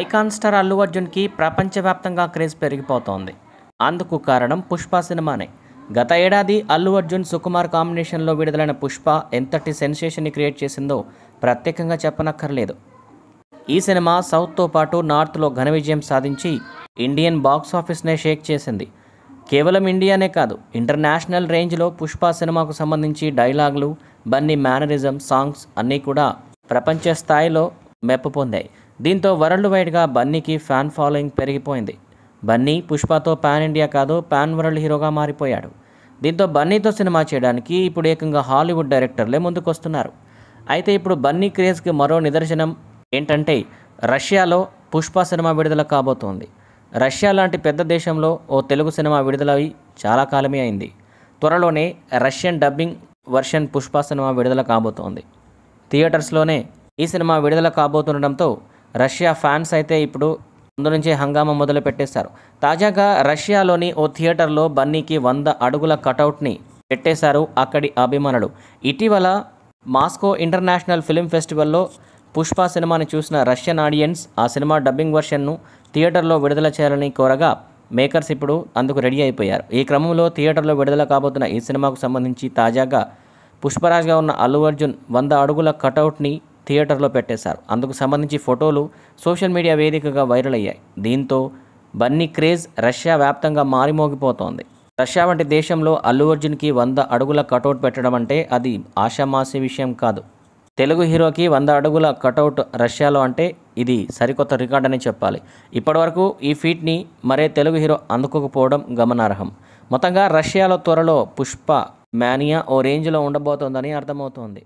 icon star Allu అర్జున్కి ప్రపంచవ్యాప్తంగా craze పెరిగిపోతోంది అందుకు కారణం పుష్ప సినిమానే గత ఏడాది అల్లు అర్జున్ సుకుమార్ కాంబినేషన్లో విడుదలైన పుష్ప ఎంతటి సెన్సేషన్ని క్రియేట్ చేసిందో ప్రత్యేకంగా చెప్పనక్కర్లేదు ఈ సినిమా సౌత్తో పాటు నార్త్లో ఘన విజయం సాధించి ఇండియన్ బాక్స్ ఆఫీస్నే షేక్ చేసింది కేవలం ఇండియానే కాదు ఇంటర్నేషనల్ రేంజ్లో పుష్ప సినిమాకు సంబంధించి డైలాగులు బన్నీ మేనరిజం సాంగ్స్ అన్నీ కూడా ప్రపంచ స్థాయిలో మెప్పు పొందాయి దీంతో వరల్డ్ వైడ్గా బన్నీకి ఫ్యాన్ ఫాలోయింగ్ పెరిగిపోయింది బన్నీ పుష్పతో పాన్ ఇండియా కాదు పాన్ వరల్డ్ హీరోగా మారిపోయాడు దీంతో బన్నీతో సినిమా చేయడానికి ఇప్పుడు ఏకంగా హాలీవుడ్ డైరెక్టర్లే ముందుకొస్తున్నారు అయితే ఇప్పుడు బన్నీ క్రేజ్కి మరో నిదర్శనం ఏంటంటే రష్యాలో పుష్ప సినిమా విడుదల కాబోతోంది రష్యా లాంటి పెద్ద దేశంలో ఓ తెలుగు సినిమా విడుదలై చాలా కాలమే అయింది త్వరలోనే Russian dubbing version Pushpa cinema విడుదల కాబోతోంది థియేటర్స్లోనే ఈ సినిమా విడుదల కాబోతుండటంతో రష్యా ఫ్యాన్స్ అయితే ఇప్పుడు ముందు నుంచే హంగామా మొదలు పెట్టేశారు తాజాగా రష్యాలోని ఓ థియేటర్లో బన్నీకి వంద అడుగుల కటౌట్ని పెట్టేశారు అక్కడి అభిమానులు ఇటీవల మాస్కో ఇంటర్నేషనల్ ఫిలిం ఫెస్టివల్లో పుష్ప సినిమాని చూసిన రష్యన్ ఆడియన్స్ ఆ సినిమా డబ్బింగ్ వర్షన్ను థియేటర్లో విడుదల చేయాలని కోరగా మేకర్స్ ఇప్పుడు అందుకు రెడీ అయిపోయారు ఈ క్రమంలో థియేటర్లో విడుదల కాబోతున్న ఈ సినిమాకు సంబంధించి తాజాగా పుష్పరాజ్గా ఉన్న అల్లు అర్జున్ వంద అడుగుల కటౌట్ని థియేటర్లో పెట్టేశారు అందుకు సంబంధించి ఫోటోలు సోషల్ మీడియా వేదికగా వైరల్ అయ్యాయి దీంతో బన్నీ క్రేజ్ రష్యా వ్యాప్తంగా మారిమోగిపోతోంది రష్యా వంటి దేశంలో అల్లు అర్జున్కి వంద అడుగుల కటౌట్ పెట్టడం అంటే అది ఆషామాసి విషయం కాదు తెలుగు హీరోకి వంద అడుగుల కటౌట్ రష్యాలో అంటే ఇది సరికొత్త రికార్డ్ అని చెప్పాలి ఇప్పటివరకు ఈ ఫీట్ని మరే తెలుగు హీరో అందుకోకపోవడం గమనార్హం మొత్తంగా రష్యాలో త్వరలో పుష్ప మానియా ఓ రేంజ్లో ఉండబోతోందని అర్థమవుతోంది